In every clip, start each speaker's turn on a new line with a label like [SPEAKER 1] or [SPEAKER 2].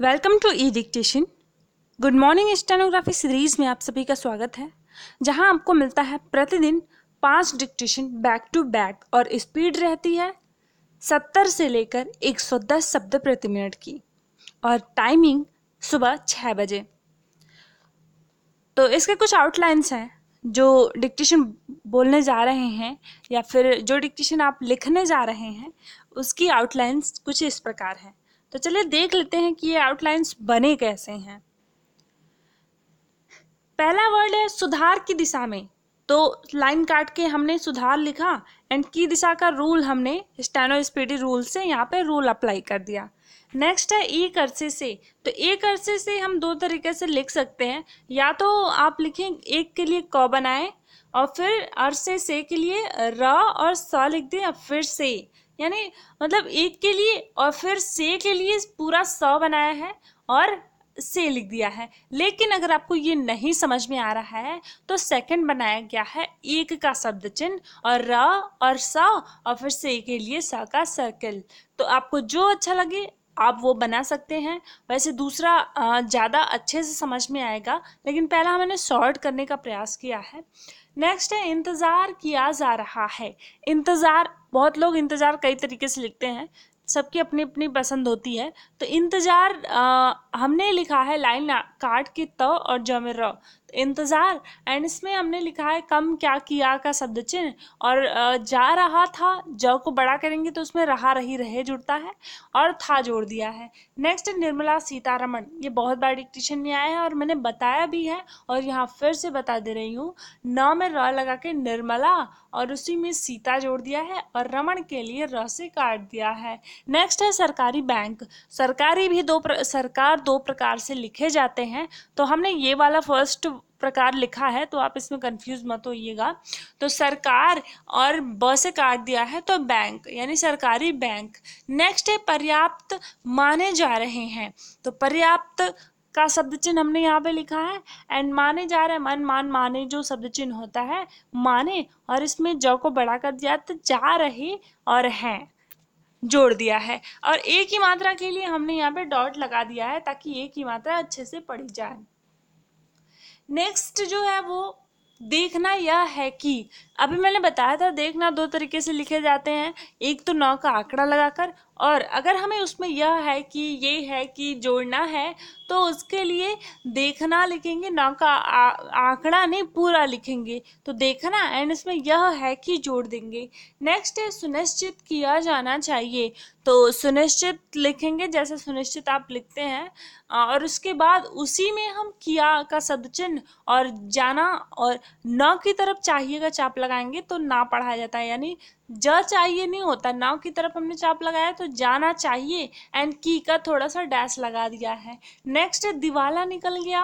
[SPEAKER 1] welcome to e dictation good morning stenography series में आप सभी का स्वागत है जहां आपको मिलता है प्रतिदिन पांच डिक्टेशन बैक टू बैक और स्पीड रहती है सत्तर से लेकर एक सौ दस शब्द प्रति मिनट की और टाइमिंग सुबह छः बजे तो इसके कुछ आउटलाइंस हैं जो डिक्टेशन बोलने जा रहे हैं या फिर जो डिक्टेशन आप लिखने जा रहे हैं उसकी आउटलाइंस कुछ इस प्रकार हैं तो चलिए देख लेते हैं कि ये आउटलाइंस बने कैसे हैं पहला वर्ड है सुधार की दिशा में तो लाइन काट के हमने सुधार लिखा एंड की दिशा का रूल हमने स्पीडी रूल से यहाँ पे रूल अप्लाई कर दिया नेक्स्ट है एक करसे से तो एक करसे से हम दो तरीके से लिख सकते हैं या तो आप लिखें एक के लिए क बनाएं और फिर अरसे से के लिए र और स लिख दें और फिर से यानी मतलब एक के लिए और फिर से के लिए पूरा सौ बनाया है और से लिख दिया है लेकिन अगर आपको ये नहीं समझ में आ रहा है तो सेकंड बनाया गया है एक का शब्द चिन्ह और र और स और फिर से के लिए स का सर्कल तो आपको जो अच्छा लगे आप वो बना सकते हैं वैसे दूसरा ज़्यादा अच्छे से समझ में आएगा लेकिन पहला मैंने शॉर्ट करने का प्रयास किया है नेक्स्ट है इंतज़ार किया जा रहा है इंतज़ार बहुत लोग इंतज़ार कई तरीके से लिखते हैं सबकी अपनी अपनी पसंद होती है तो इंतज़ार हमने लिखा है लाइन काट के त और जमे र इंतज़ार एंड इसमें हमने लिखा है कम क्या किया का शब्द चिन्ह और जा रहा था ज को बड़ा करेंगे तो उसमें रहा रही रहे जुड़ता है और था जोड़ दिया है नेक्स्ट निर्मला सीतारमण ये बहुत बार डिक्टेशन में आया है और मैंने बताया भी है और यहाँ फिर से बता दे रही हूँ न में र लगा के निर्मला और उसी में सीता जोड़ दिया है और रमन के लिए रहस्य काट दिया है नेक्स्ट है सरकारी बैंक सरकारी भी दो प्र, सरकार दो प्रकार से लिखे जाते हैं तो हमने ये वाला फर्स्ट प्रकार लिखा है तो आप इसमें कंफ्यूज मत होइएगा तो सरकार और ब से काट दिया है तो बैंक यानी सरकारी बैंक नेक्स्ट है पर्याप्त माने जा रहे हैं तो पर्याप्त का शब्द चिन्ह हमने यहाँ पे लिखा है एंड माने जा रहे मन मान माने जो शब्द चिन्ह होता है माने और इसमें ज को बड़ा कर दिया तो जा रहे और हैं जोड़ दिया है और एक ही मात्रा के लिए हमने यहाँ पे डॉट लगा दिया है ताकि एक ही मात्रा अच्छे से पढ़ी जाए नेक्स्ट जो है वो देखना यह है कि अभी मैंने बताया था देखना दो तरीके से लिखे जाते हैं एक तो नौ का आंकड़ा लगाकर और अगर हमें उसमें यह है कि ये है कि जोड़ना है तो उसके लिए देखना लिखेंगे नौ का आंकड़ा नहीं पूरा लिखेंगे तो देखना एंड इसमें यह है कि जोड़ देंगे नेक्स्ट है सुनिश्चित किया जाना चाहिए तो सुनिश्चित लिखेंगे जैसे सुनिश्चित आप लिखते हैं और उसके बाद उसी में हम किया का शब्द चिन्ह और जाना और नौ की तरफ चाहिए का चापला लगाएंगे तो ना पढ़ाया जाता है यानी ज चाहिए नहीं होता नाव की तरफ हमने चाप लगाया तो जाना चाहिए एंड की का थोड़ा सा डैश लगा दिया है नेक्स्ट दिवाला निकल गया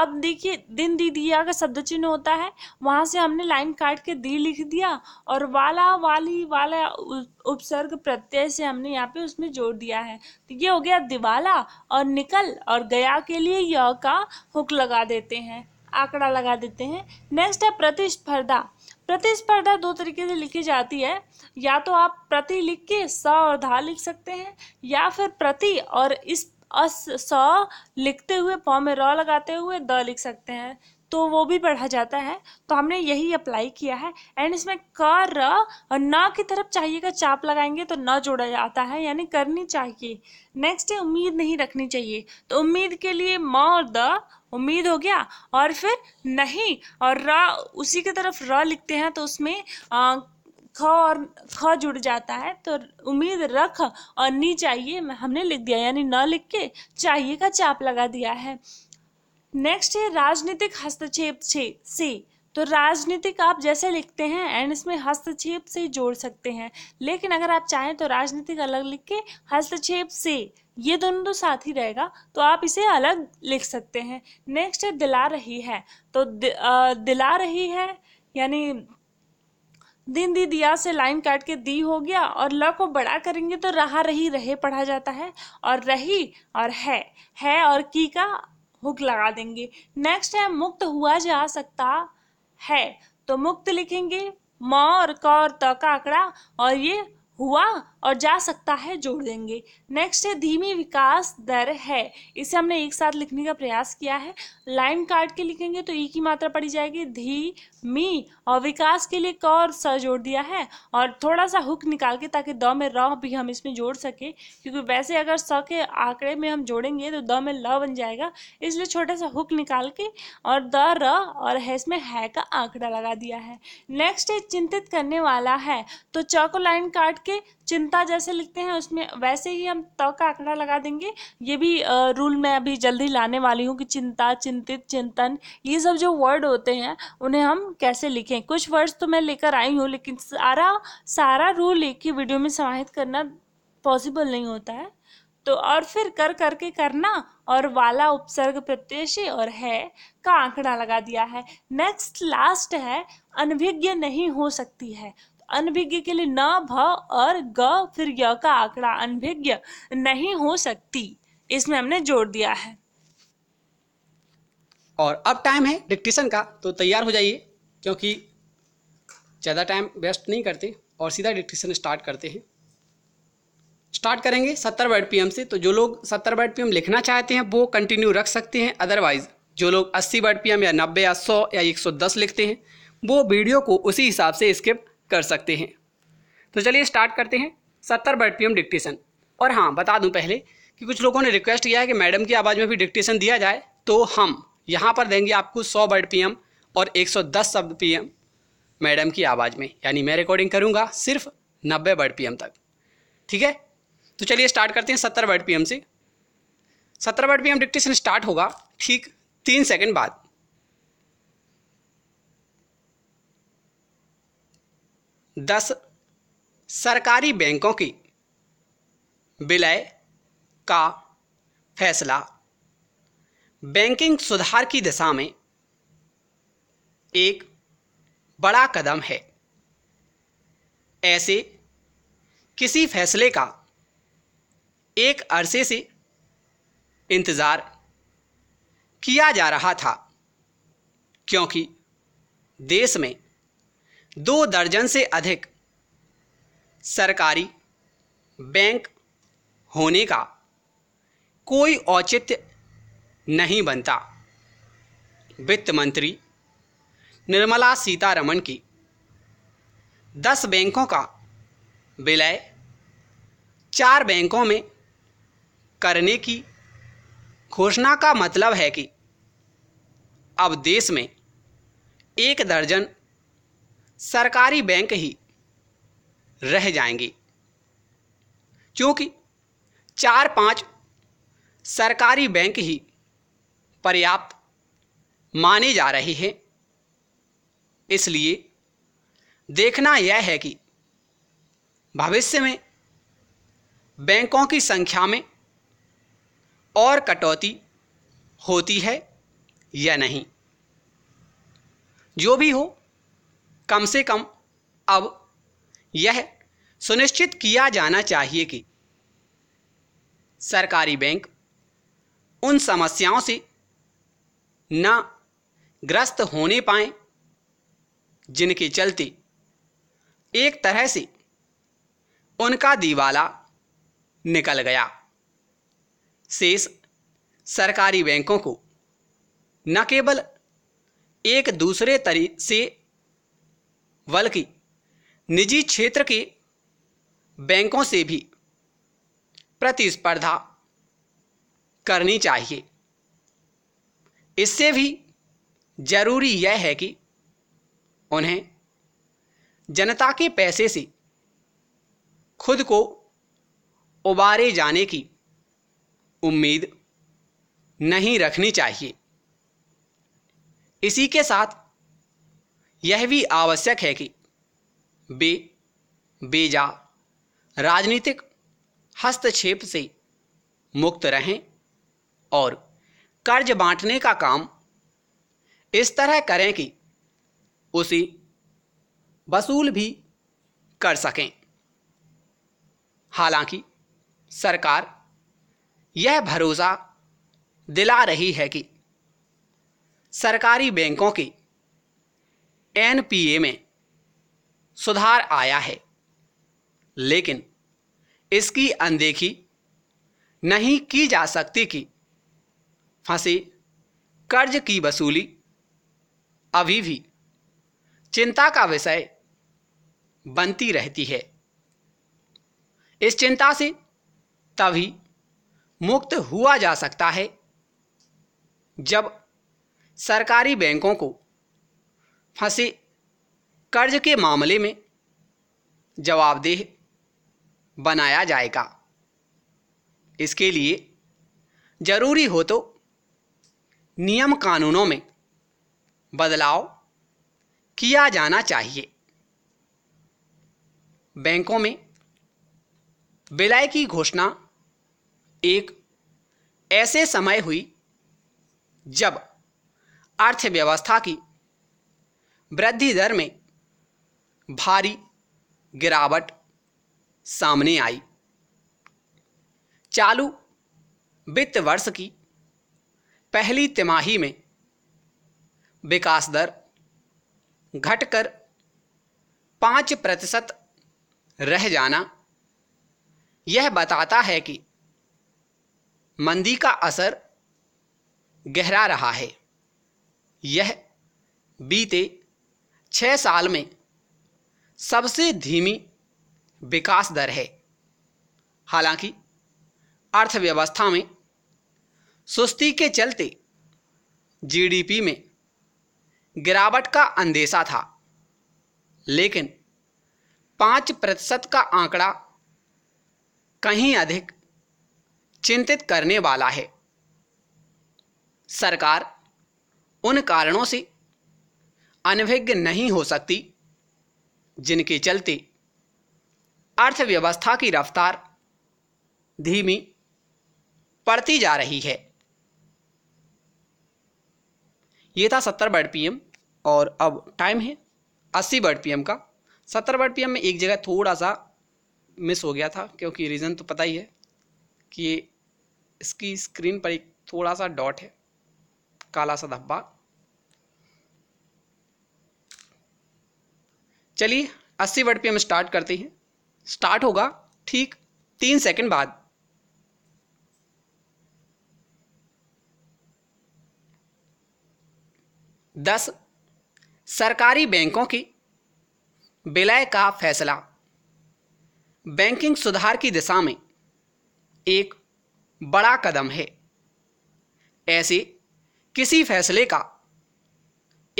[SPEAKER 1] अब देखिए दिन दी दिया का शब्द चिन्ह होता है वहाँ से हमने लाइन काट के दी लिख दिया और वाला वाली वाला उपसर्ग प्रत्यय से हमने यहाँ पे उसमें जोड़ दिया है तो ये हो गया दिवाला और निकल और गया के लिए य का हुक लगा देते हैं आंकड़ा लगा देते हैं नेक्स्ट है प्रतिस्पर्धा प्रतिस्पर्धा दो तरीके से लिखी जाती है या तो आप प्रति लिख के स और धा लिख सकते हैं या फिर प्रति और इस अस स लिखते हुए प में र लगाते हुए द लिख सकते हैं तो वो भी पढ़ा जाता है तो हमने यही अप्लाई किया है एंड इसमें क र और न की तरफ चाहिए का चाप लगाएंगे तो न जोड़ा जाता है यानी करनी चाहिए नेक्स्ट है उम्मीद नहीं रखनी चाहिए तो उम्मीद के लिए म और द उम्मीद हो गया और फिर नहीं और र उसी की तरफ र लिखते हैं तो उसमें आ, ख और ख जुड़ जाता है तो उम्मीद रख और नी चाहिए हमने लिख दिया यानी न लिख के चाहिए का चाप लगा दिया है नेक्स्ट है राजनीतिक हस्तक्षेप से से तो राजनीतिक आप जैसे लिखते हैं एंड इसमें हस्तक्षेप से जोड़ सकते हैं लेकिन अगर आप चाहें तो राजनीतिक अलग लिख के हस्तक्षेप से ये दोनों तो साथ ही रहेगा तो आप इसे अलग लिख सकते हैं नेक्स्ट है दिला रही है तो दि, आ, दिला रही है यानी दिन दी दिया से लाइन काट के दी हो गया और ल को बड़ा करेंगे तो रहा रही रहे पढ़ा जाता है और रही और है है और की का हुक लगा देंगे नेक्स्ट है मुक्त हुआ जा सकता है तो मुक्त लिखेंगे म और क और त का आंकड़ा और ये हुआ और जा सकता है जोड़ देंगे नेक्स्ट है धीमी विकास दर है इसे हमने एक साथ लिखने का प्रयास किया है लाइन काट के लिखेंगे तो ई e की मात्रा पड़ी जाएगी धी मी और विकास के लिए क और स जोड़ दिया है और थोड़ा सा हुक निकाल के ताकि द में र भी हम इसमें जोड़ सके क्योंकि वैसे अगर स के आंकड़े में हम जोड़ेंगे तो द में ल बन जाएगा इसलिए छोटा सा हुक निकाल के और द र और है इसमें है का आंकड़ा लगा दिया है नेक्स्ट है चिंतित करने वाला है तो च को लाइन काट के चिंता जैसे लिखते हैं उसमें वैसे ही हम त का आंकड़ा लगा देंगे ये भी रूल मैं अभी जल्दी लाने वाली हूँ कि चिंता चिंतित चिंतन ये सब जो वर्ड होते हैं उन्हें हम कैसे लिखें कुछ वर्ड्स तो मैं लेकर आई हूँ लेकिन सारा सारा रूल एक ही वीडियो में समाहित करना पॉसिबल नहीं होता है तो और फिर कर करके करना और वाला उपसर्ग प्रत्यक्ष और है का आंकड़ा लगा दिया है नेक्स्ट लास्ट है अनभिज्ञ नहीं हो सकती है अनभिज्ञ के लिए न भ और ग फिर य का आंकड़ा अनभिज्ञ नहीं हो
[SPEAKER 2] सकती इसमें हमने जोड़ दिया है और अब टाइम है डिक्टेशन का तो तैयार हो जाइए क्योंकि ज़्यादा टाइम वेस्ट नहीं करते और सीधा डिक्टेशन स्टार्ट करते हैं स्टार्ट करेंगे सत्तर वर्ड पी से तो जो लोग सत्तर वर्ड पी लिखना चाहते हैं वो कंटिन्यू रख सकते हैं अदरवाइज जो लोग अस्सी वर्ड पी या नब्बे या सौ या एक सौ दस लिखते हैं वो वीडियो को उसी हिसाब से स्किप कर सकते हैं तो चलिए स्टार्ट करते हैं सत्तर बर्ड पी डिक्टेशन और हाँ बता दूं पहले कि कुछ लोगों ने रिक्वेस्ट किया है कि मैडम की आवाज़ में भी डिक्टेशन दिया जाए तो हम यहाँ पर देंगे आपको सौ बर्ड पी और एक शब्द पी मैडम की आवाज़ में यानी मैं रिकॉर्डिंग करूँगा सिर्फ नब्बे बर्ड पी तक ठीक है तो चलिए स्टार्ट करते हैं सत्तर बर्ड पी से सत्तर बर्ड पी डिक्टेशन स्टार्ट होगा ठीक तीन सेकेंड बाद दस सरकारी बैंकों की विलय का फैसला बैंकिंग सुधार की दिशा में एक बड़ा कदम है ऐसे किसी फैसले का एक अरसे से इंतज़ार किया जा रहा था क्योंकि देश में दो दर्जन से अधिक सरकारी बैंक होने का कोई औचित्य नहीं बनता वित्त मंत्री निर्मला सीतारमण की दस बैंकों का विलय चार बैंकों में करने की घोषणा का मतलब है कि अब देश में एक दर्जन सरकारी बैंक ही रह जाएंगे क्योंकि चार पांच सरकारी बैंक ही पर्याप्त माने जा रहे हैं इसलिए देखना यह है कि भविष्य में बैंकों की संख्या में और कटौती होती है या नहीं जो भी हो कम से कम अब यह सुनिश्चित किया जाना चाहिए कि सरकारी बैंक उन समस्याओं से न ग्रस्त होने पाए जिनके चलते एक तरह से उनका दीवाला निकल गया शेष सरकारी बैंकों को न केवल एक दूसरे तरी से बल्कि निजी क्षेत्र के बैंकों से भी प्रतिस्पर्धा करनी चाहिए इससे भी जरूरी यह है कि उन्हें जनता के पैसे से खुद को उबारे जाने की उम्मीद नहीं रखनी चाहिए इसी के साथ यह भी आवश्यक है कि बे बेजा राजनीतिक हस्तक्षेप से मुक्त रहें और कर्ज बांटने का काम इस तरह करें कि उसे वसूल भी कर सकें हालांकि सरकार यह भरोसा दिला रही है कि सरकारी बैंकों के एनपीए में सुधार आया है लेकिन इसकी अनदेखी नहीं की जा सकती कि फंसे कर्ज की वसूली अभी भी चिंता का विषय बनती रहती है इस चिंता से तभी मुक्त हुआ जा सकता है जब सरकारी बैंकों को फंसे कर्ज के मामले में जवाबदेह बनाया जाएगा इसके लिए जरूरी हो तो नियम कानूनों में बदलाव किया जाना चाहिए बैंकों में विलय की घोषणा एक ऐसे समय हुई जब अर्थव्यवस्था की वृद्धि दर में भारी गिरावट सामने आई चालू वित्त वर्ष की पहली तिमाही में विकास दर घटकर पाँच प्रतिशत रह जाना यह बताता है कि मंदी का असर गहरा रहा है यह बीते छः साल में सबसे धीमी विकास दर है हालांकि अर्थव्यवस्था में सुस्ती के चलते जीडीपी में गिरावट का अंदेशा था लेकिन पाँच प्रतिशत का आंकड़ा कहीं अधिक चिंतित करने वाला है सरकार उन कारणों से अनभिज्ञ नहीं हो सकती जिनके चलते अर्थव्यवस्था की रफ्तार धीमी पड़ती जा रही है ये था सत्तर बर्ड पीएम और अब टाइम है अस्सी बर्ड पीएम का सत्तर बर्ड पीएम में एक जगह थोड़ा सा मिस हो गया था क्योंकि रीज़न तो पता ही है कि इसकी स्क्रीन पर एक थोड़ा सा डॉट है काला सा धब्बा चलिए अस्सी वर्ड पे हम स्टार्ट करते हैं स्टार्ट होगा ठीक तीन सेकंड बाद दस सरकारी बैंकों की विलय का फैसला बैंकिंग सुधार की दिशा में एक बड़ा कदम है ऐसे किसी फैसले का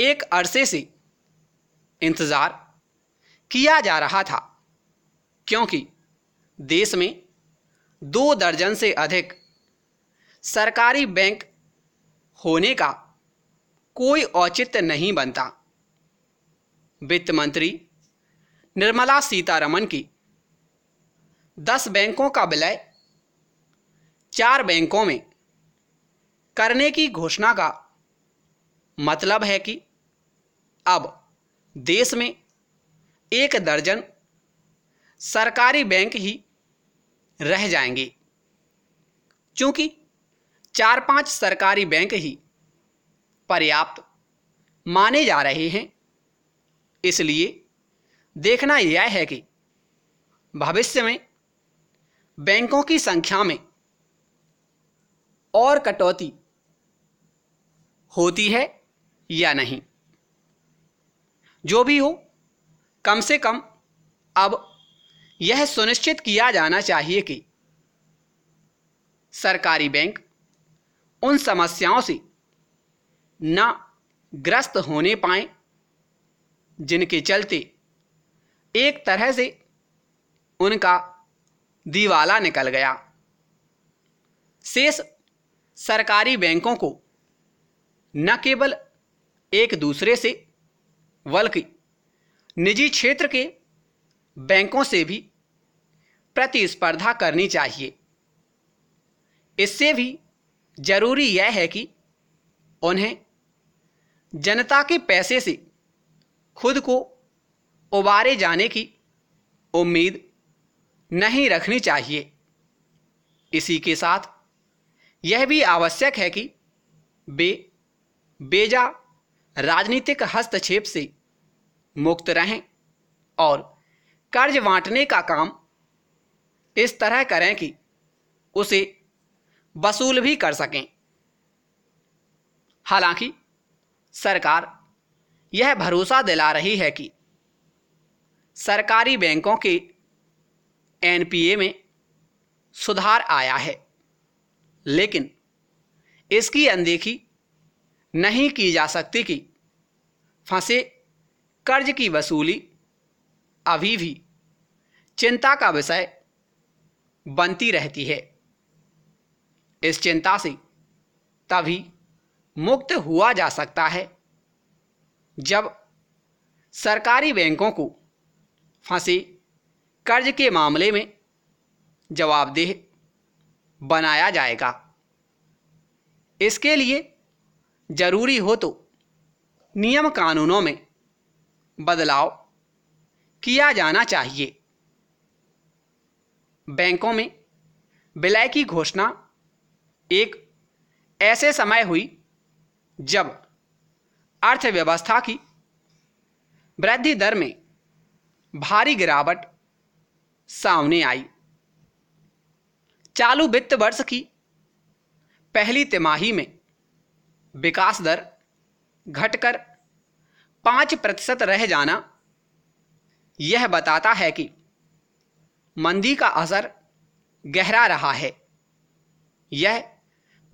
[SPEAKER 2] एक अरसे से इंतज़ार किया जा रहा था क्योंकि देश में दो दर्जन से अधिक सरकारी बैंक होने का कोई औचित्य नहीं बनता वित्त मंत्री निर्मला सीतारमन की दस बैंकों का विलय चार बैंकों में करने की घोषणा का मतलब है कि अब देश में एक दर्जन सरकारी बैंक ही रह जाएंगे क्योंकि चार पांच सरकारी बैंक ही पर्याप्त माने जा रहे हैं इसलिए देखना यह है कि भविष्य में बैंकों की संख्या में और कटौती होती है या नहीं जो भी हो कम से कम अब यह सुनिश्चित किया जाना चाहिए कि सरकारी बैंक उन समस्याओं से न ग्रस्त होने पाए जिनके चलते एक तरह से उनका दीवाला निकल गया शेष सरकारी बैंकों को न केवल एक दूसरे से बल्कि निजी क्षेत्र के बैंकों से भी प्रतिस्पर्धा करनी चाहिए इससे भी जरूरी यह है कि उन्हें जनता के पैसे से खुद को उबारे जाने की उम्मीद नहीं रखनी चाहिए इसी के साथ यह भी आवश्यक है कि वे बे, बेजा राजनीतिक हस्तक्षेप से मुक्त रहें और कर्ज बांटने का काम इस तरह करें कि उसे वसूल भी कर सकें हालांकि सरकार यह भरोसा दिला रही है कि सरकारी बैंकों के एनपीए में सुधार आया है लेकिन इसकी अनदेखी नहीं की जा सकती कि फंसे कर्ज की वसूली अभी भी चिंता का विषय बनती रहती है इस चिंता से तभी मुक्त हुआ जा सकता है जब सरकारी बैंकों को फंसे कर्ज के मामले में जवाबदेह बनाया जाएगा इसके लिए जरूरी हो तो नियम कानूनों में बदलाव किया जाना चाहिए बैंकों में विलय की घोषणा एक ऐसे समय हुई जब अर्थव्यवस्था की वृद्धि दर में भारी गिरावट सामने आई चालू वित्त वर्ष की पहली तिमाही में विकास दर घटकर पाँच प्रतिशत रह जाना यह बताता है कि मंदी का असर गहरा रहा है यह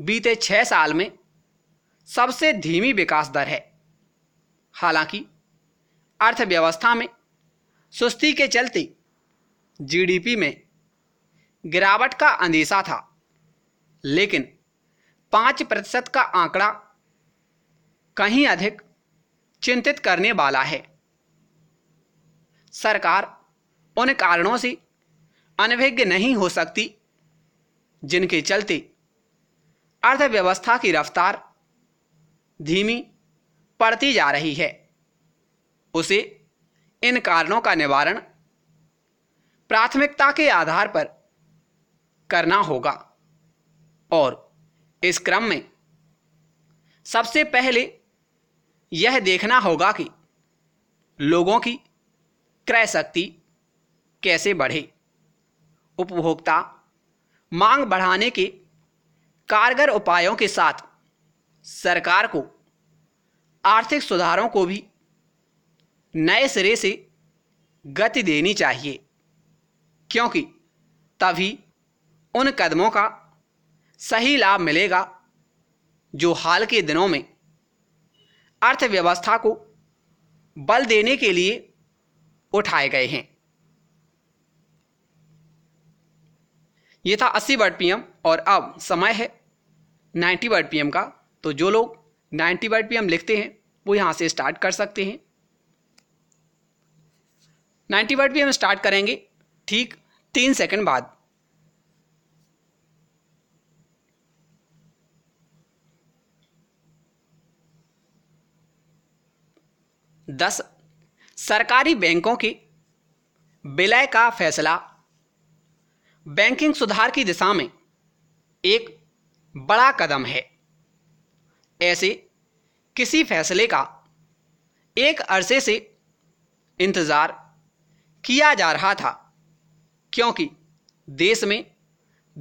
[SPEAKER 2] बीते छः साल में सबसे धीमी विकास दर है हालांकि अर्थव्यवस्था में सुस्ती के चलते जीडीपी में गिरावट का अंदेशा था लेकिन पाँच प्रतिशत का आंकड़ा कहीं अधिक चिंतित करने वाला है सरकार उन कारणों से अनभिज्ञ नहीं हो सकती जिनके चलते अर्थव्यवस्था की रफ्तार धीमी पड़ती जा रही है उसे इन कारणों का निवारण प्राथमिकता के आधार पर करना होगा और इस क्रम में सबसे पहले यह देखना होगा कि लोगों की क्रय शक्ति कैसे बढ़े उपभोक्ता मांग बढ़ाने के कारगर उपायों के साथ सरकार को आर्थिक सुधारों को भी नए सिरे से गति देनी चाहिए क्योंकि तभी उन कदमों का सही लाभ मिलेगा जो हाल के दिनों में अर्थव्यवस्था को बल देने के लिए उठाए गए हैं ये था 80 वर्ड पीएम और अब समय है 90 वर्ड पीएम का तो जो लोग 90 वर्ड पीएम लिखते हैं वो यहां से स्टार्ट कर सकते हैं 90 वर्ड पीएम स्टार्ट करेंगे ठीक तीन सेकंड बाद दस सरकारी बैंकों की विलय का फैसला बैंकिंग सुधार की दिशा में एक बड़ा कदम है ऐसे किसी फैसले का एक अरसे से इंतज़ार किया जा रहा था क्योंकि देश में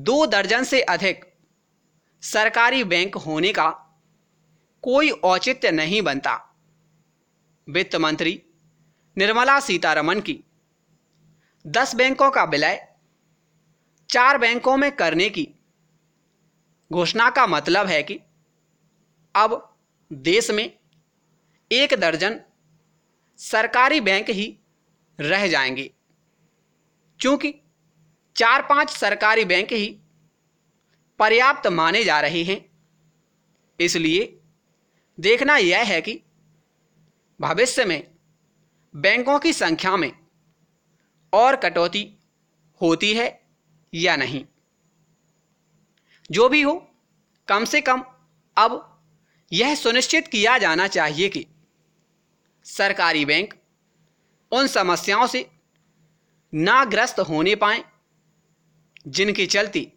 [SPEAKER 2] दो दर्जन से अधिक सरकारी बैंक होने का कोई औचित्य नहीं बनता वित्त मंत्री निर्मला सीतारमन की दस बैंकों का विलय चार बैंकों में करने की घोषणा का मतलब है कि अब देश में एक दर्जन सरकारी बैंक ही रह जाएंगे क्योंकि चार पांच सरकारी बैंक ही पर्याप्त माने जा रहे हैं इसलिए देखना यह है कि भविष्य में बैंकों की संख्या में और कटौती होती है या नहीं जो भी हो कम से कम अब यह सुनिश्चित किया जाना चाहिए कि सरकारी बैंक उन समस्याओं से ना ग्रस्त होने पाए जिनके चलते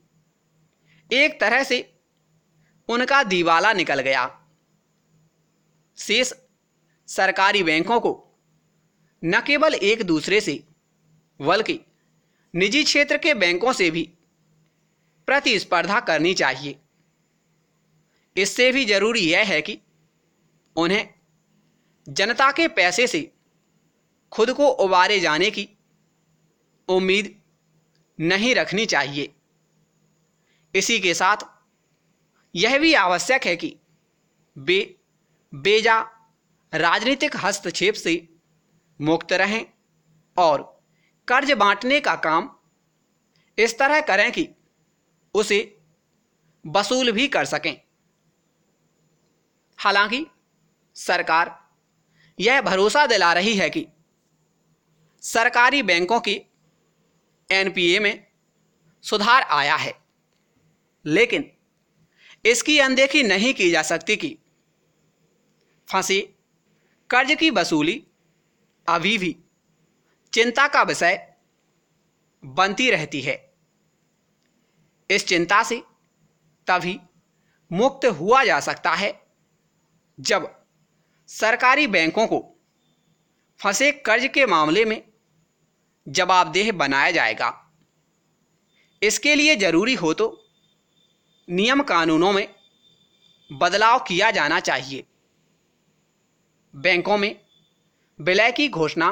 [SPEAKER 2] एक तरह से उनका दीवाला निकल गया शेष सरकारी बैंकों को न केवल एक दूसरे से बल्कि निजी क्षेत्र के बैंकों से भी प्रतिस्पर्धा करनी चाहिए इससे भी जरूरी यह है कि उन्हें जनता के पैसे से खुद को उबारे जाने की उम्मीद नहीं रखनी चाहिए इसी के साथ यह भी आवश्यक है कि बे बेजा राजनीतिक हस्तक्षेप से मुक्त रहें और कर्ज बांटने का काम इस तरह करें कि उसे वसूल भी कर सकें हालांकि सरकार यह भरोसा दिला रही है कि सरकारी बैंकों की एनपीए में सुधार आया है लेकिन इसकी अनदेखी नहीं की जा सकती कि फांसी कर्ज की वसूली अभी भी चिंता का विषय बनती रहती है इस चिंता से तभी मुक्त हुआ जा सकता है जब सरकारी बैंकों को फंसे कर्ज के मामले में जवाबदेह बनाया जाएगा इसके लिए जरूरी हो तो नियम कानूनों में बदलाव किया जाना चाहिए बैंकों में विलय की घोषणा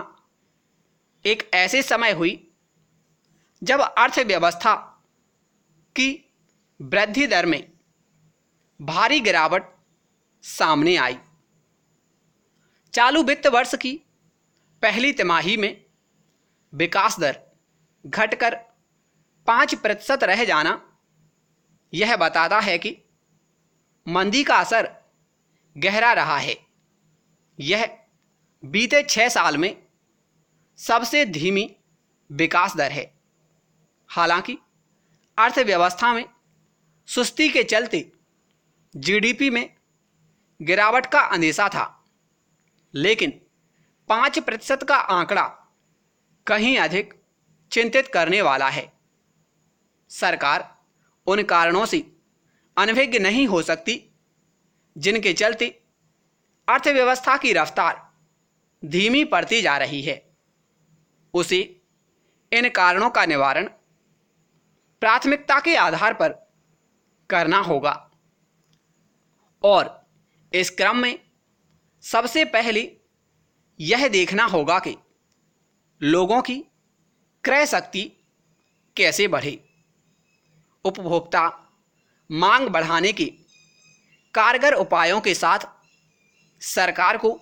[SPEAKER 2] एक ऐसे समय हुई जब अर्थव्यवस्था की वृद्धि दर में भारी गिरावट सामने आई चालू वित्त वर्ष की पहली तिमाही में विकास दर घटकर पाँच प्रतिशत रह जाना यह बताता है कि मंदी का असर गहरा रहा है यह बीते छः साल में सबसे धीमी विकास दर है हालांकि अर्थव्यवस्था में सुस्ती के चलते जीडीपी में गिरावट का अंदेशा था लेकिन पाँच प्रतिशत का आंकड़ा कहीं अधिक चिंतित करने वाला है सरकार उन कारणों से अनभिज्ञ नहीं हो सकती जिनके चलते अर्थव्यवस्था की रफ्तार धीमी पड़ती जा रही है उसी इन कारणों का निवारण प्राथमिकता के आधार पर करना होगा और इस क्रम में सबसे पहले यह देखना होगा कि लोगों की क्रय शक्ति कैसे बढ़े उपभोक्ता मांग बढ़ाने के कारगर उपायों के साथ सरकार को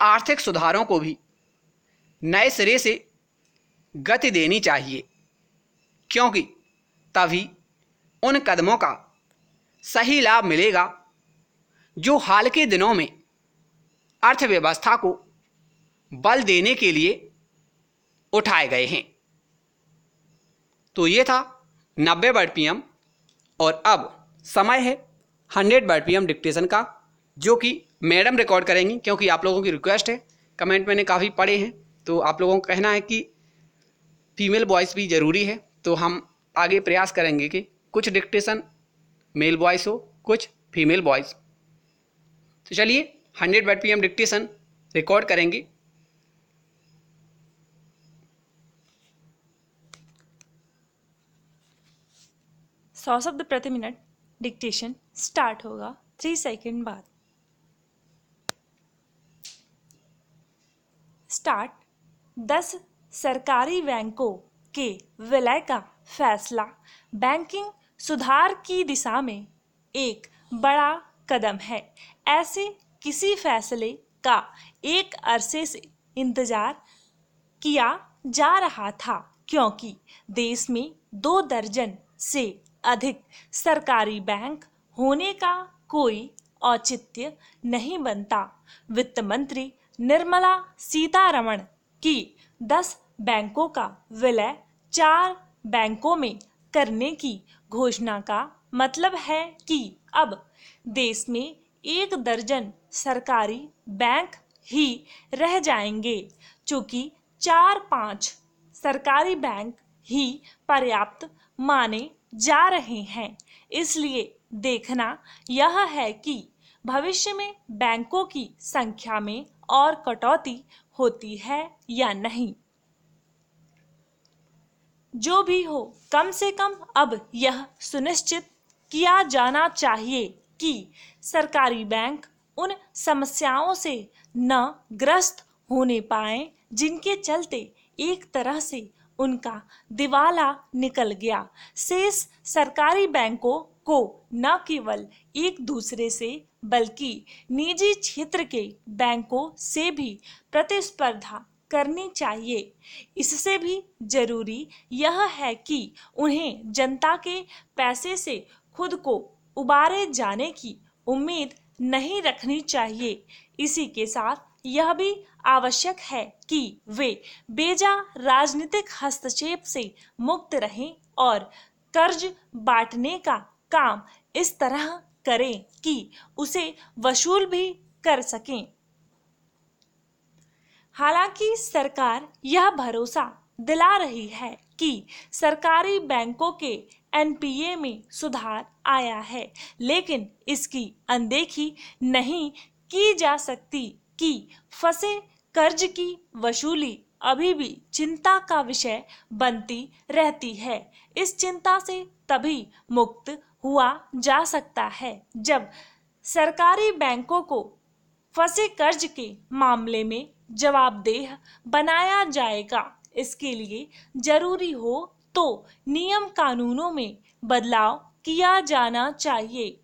[SPEAKER 2] आर्थिक सुधारों को भी नए सिरे से गति देनी चाहिए क्योंकि तभी उन कदमों का सही लाभ मिलेगा जो हाल के दिनों में अर्थव्यवस्था को बल देने के लिए उठाए गए हैं तो ये था नब्बे वर्ड पी और अब समय है हंड्रेड वर्ड पी डिक्टेशन का जो कि मैडम रिकॉर्ड करेंगी क्योंकि आप लोगों की रिक्वेस्ट है कमेंट मैंने काफ़ी पढ़े हैं तो आप लोगों का कहना है कि फीमेल वॉइस भी ज़रूरी है तो हम आगे प्रयास करेंगे कि कुछ डिक्टेशन मेल वॉइस हो कुछ फीमेल वॉइस तो चलिए हंड्रेड बैट पी एम डिक्टेशन रिकॉर्ड करेंगे
[SPEAKER 1] सौ शब्द प्रति मिनट डिक्टेशन स्टार्ट होगा थ्री सेकेंड बाद साठ दस सरकारी बैंकों के विलय का फैसला बैंकिंग सुधार की दिशा में एक बड़ा कदम है ऐसे किसी फैसले का एक अरसे से इंतजार किया जा रहा था क्योंकि देश में दो दर्जन से अधिक सरकारी बैंक होने का कोई औचित्य नहीं बनता वित्त मंत्री निर्मला सीतारमण की दस बैंकों का विलय चार बैंकों में करने की घोषणा का मतलब है कि अब देश में एक दर्जन सरकारी बैंक ही रह जाएंगे चूँकि चार पाँच सरकारी बैंक ही पर्याप्त माने जा रहे हैं इसलिए देखना यह है कि भविष्य में बैंकों की संख्या में और कटौती होती है या नहीं जो भी हो कम से कम अब यह सुनिश्चित किया जाना चाहिए कि सरकारी बैंक उन समस्याओं से न ग्रस्त होने पाए जिनके चलते एक तरह से उनका दिवाला निकल गया शेष सरकारी बैंकों को न केवल एक दूसरे से बल्कि निजी क्षेत्र के बैंकों से भी प्रतिस्पर्धा करनी चाहिए इससे भी जरूरी यह है कि उन्हें जनता के पैसे से खुद को उबारे जाने की उम्मीद नहीं रखनी चाहिए इसी के साथ यह भी आवश्यक है कि वे बेजा राजनीतिक हस्तक्षेप से मुक्त रहें और कर्ज बांटने का काम इस तरह करें कि उसे वसूल भी कर सकें हालांकि सरकार यह भरोसा दिला रही है कि सरकारी बैंकों के एनपीए में सुधार आया है लेकिन इसकी अनदेखी नहीं की जा सकती कि फंसे कर्ज की वसूली अभी भी चिंता का विषय बनती रहती है इस चिंता से तभी मुक्त हुआ जा सकता है जब सरकारी बैंकों को फंसे कर्ज के मामले में जवाबदेह बनाया जाएगा इसके लिए जरूरी हो तो नियम कानूनों में बदलाव किया जाना चाहिए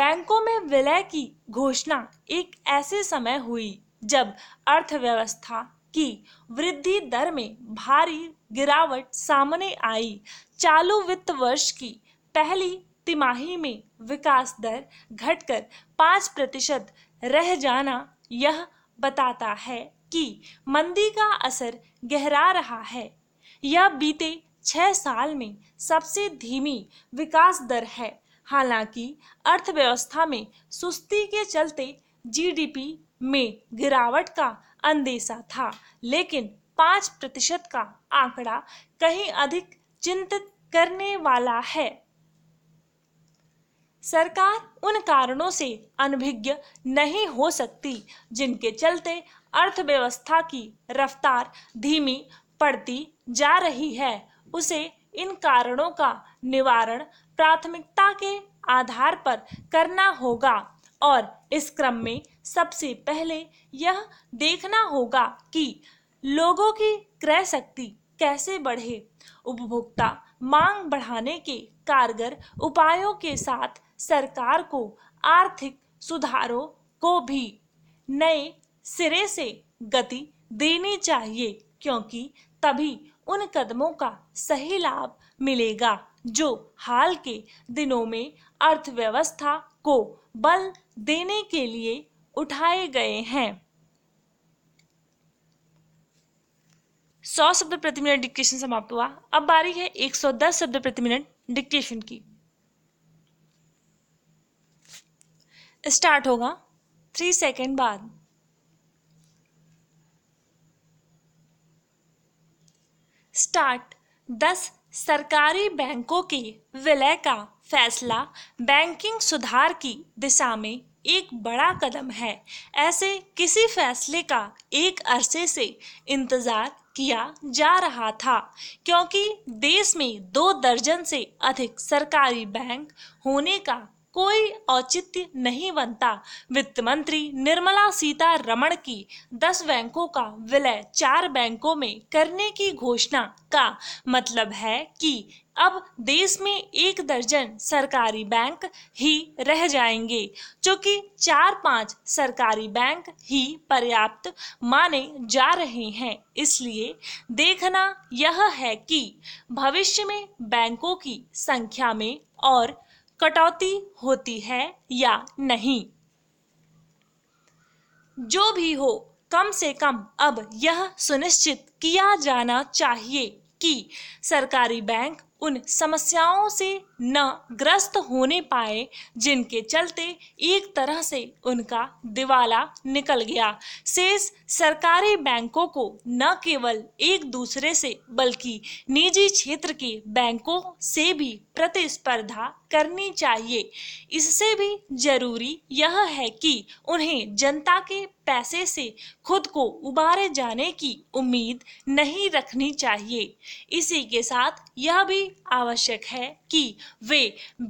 [SPEAKER 1] बैंकों में विलय की घोषणा एक ऐसे समय हुई जब अर्थव्यवस्था की वृद्धि दर में भारी गिरावट सामने आई चालू वित्त वर्ष की पहली तिमाही में विकास दर घटकर पाँच प्रतिशत रह जाना यह बताता है कि मंदी का असर गहरा रहा है यह बीते छः साल में सबसे धीमी विकास दर है हालांकि अर्थव्यवस्था में सुस्ती के चलते जीडीपी में गिरावट का अंदेशा था लेकिन पाँच प्रतिशत का आंकड़ा कहीं अधिक चिंतित करने वाला है सरकार उन कारणों से अनभिज्ञ नहीं हो सकती जिनके चलते अर्थव्यवस्था की रफ्तार धीमी पड़ती जा रही है उसे इन कारणों का निवारण प्राथमिकता के आधार पर करना होगा और इस क्रम में सबसे पहले यह देखना होगा कि लोगों की क्रय शक्ति कैसे बढ़े उपभोक्ता मांग बढ़ाने के कारगर उपायों के साथ सरकार को आर्थिक सुधारों को भी नए सिरे से गति देनी चाहिए क्योंकि तभी उन कदमों का सही लाभ मिलेगा जो हाल के दिनों में अर्थव्यवस्था को बल देने के लिए उठाए गए हैं सौ शब्द प्रति मिनट डिक्टेशन समाप्त हुआ अब बारी है एक सौ दस शब्द प्रति मिनट डिक्टेशन की स्टार्ट होगा थ्री सेकेंड बाद स्टार्ट दस सरकारी बैंकों के विलय का फैसला बैंकिंग सुधार की दिशा में एक बड़ा कदम है ऐसे किसी फैसले का एक अरसे से इंतज़ार किया जा रहा था क्योंकि देश में दो दर्जन से अधिक सरकारी बैंक होने का कोई औचित्य नहीं बनता वित्त मंत्री निर्मला सीतारमण की दस बैंकों का विलय चार बैंकों में करने की घोषणा का मतलब है कि अब देश में एक दर्जन सरकारी बैंक ही रह जाएंगे जो कि चार पांच सरकारी बैंक ही पर्याप्त माने जा रहे हैं इसलिए देखना यह है कि भविष्य में बैंकों की संख्या में और कटौती होती है या नहीं जो भी हो कम से कम अब यह सुनिश्चित किया जाना चाहिए कि सरकारी बैंक उन समस्याओं से न ग्रस्त होने पाए जिनके चलते एक तरह से उनका दिवाला निकल गया शेष सरकारी बैंकों को न केवल एक दूसरे से बल्कि निजी क्षेत्र के बैंकों से भी प्रतिस्पर्धा करनी चाहिए इससे भी जरूरी यह है कि उन्हें जनता के पैसे से खुद को उबारे जाने की उम्मीद नहीं रखनी चाहिए इसी के साथ यह भी आवश्यक है कि वे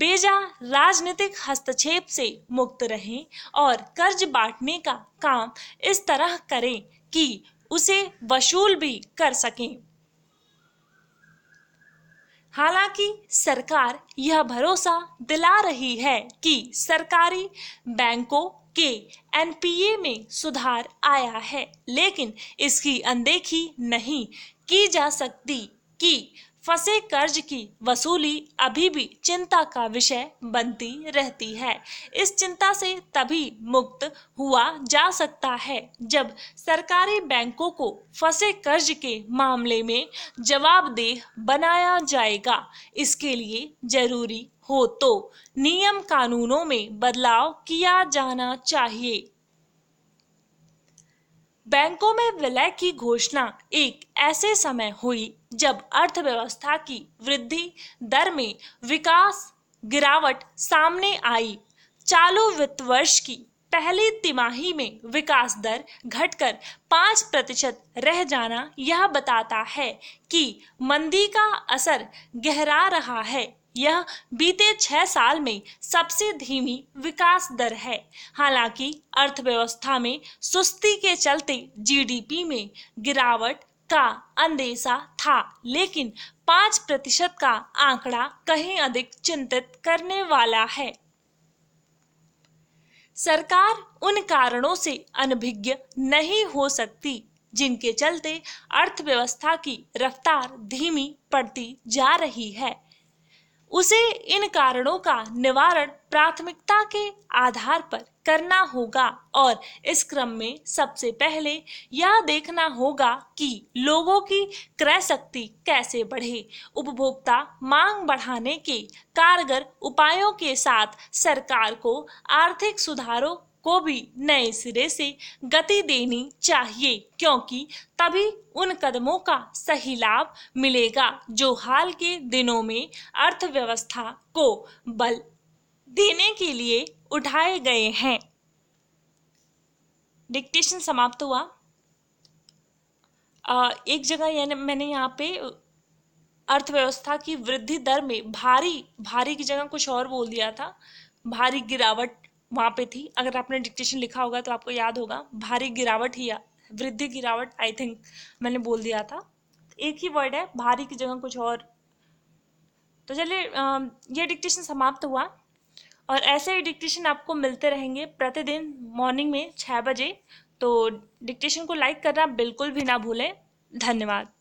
[SPEAKER 1] बेजा राजनीतिक हस्तक्षेप से मुक्त रहें और कर्ज बांटने का काम इस तरह करें कि उसे वसूल भी कर सकें हालांकि सरकार यह भरोसा दिला रही है कि सरकारी बैंकों के एनपीए में सुधार आया है लेकिन इसकी अनदेखी नहीं की जा सकती कि फंसे कर्ज की वसूली अभी भी चिंता का विषय बनती रहती है इस चिंता से तभी मुक्त हुआ जा सकता है जब सरकारी बैंकों को फंसे कर्ज के मामले में जवाबदेह बनाया जाएगा इसके लिए जरूरी हो तो नियम कानूनों में बदलाव किया जाना चाहिए बैंकों में विलय की घोषणा एक ऐसे समय हुई जब अर्थव्यवस्था की वृद्धि दर में विकास गिरावट सामने आई चालू वित्त वर्ष की पहली तिमाही में विकास दर घटकर पाँच प्रतिशत रह जाना यह बताता है कि मंदी का असर गहरा रहा है यह बीते छह साल में सबसे धीमी विकास दर है हालांकि अर्थव्यवस्था में सुस्ती के चलते जीडीपी में गिरावट का अंदेशा था लेकिन पाँच प्रतिशत का आंकड़ा कहीं अधिक चिंतित करने वाला है सरकार उन कारणों से अनभिज्ञ नहीं हो सकती जिनके चलते अर्थव्यवस्था की रफ्तार धीमी पड़ती जा रही है उसे इन कारणों का निवारण प्राथमिकता के आधार पर करना होगा और इस क्रम में सबसे पहले यह देखना होगा कि लोगों की क्रय शक्ति कैसे बढ़े उपभोक्ता मांग बढ़ाने के कारगर उपायों के साथ सरकार को आर्थिक सुधारों को भी नए सिरे से गति देनी चाहिए क्योंकि तभी उन कदमों का सही लाभ मिलेगा जो हाल के दिनों में अर्थव्यवस्था को बल देने के लिए उठाए गए हैं डिक्टेशन समाप्त हुआ आ, एक जगह यानी मैंने यहाँ पे अर्थव्यवस्था की वृद्धि दर में भारी भारी की जगह कुछ और बोल दिया था भारी गिरावट वहाँ पे थी अगर आपने डिक्टेशन लिखा होगा तो आपको याद होगा भारी गिरावट ही वृद्धि गिरावट आई थिंक मैंने बोल दिया था एक ही वर्ड है भारी की जगह कुछ और तो चलिए ये डिक्टेशन समाप्त हुआ और ऐसे ही डिक्टेशन आपको मिलते रहेंगे प्रतिदिन मॉर्निंग में छः बजे तो डिक्टेशन को लाइक करना बिल्कुल भी ना भूलें धन्यवाद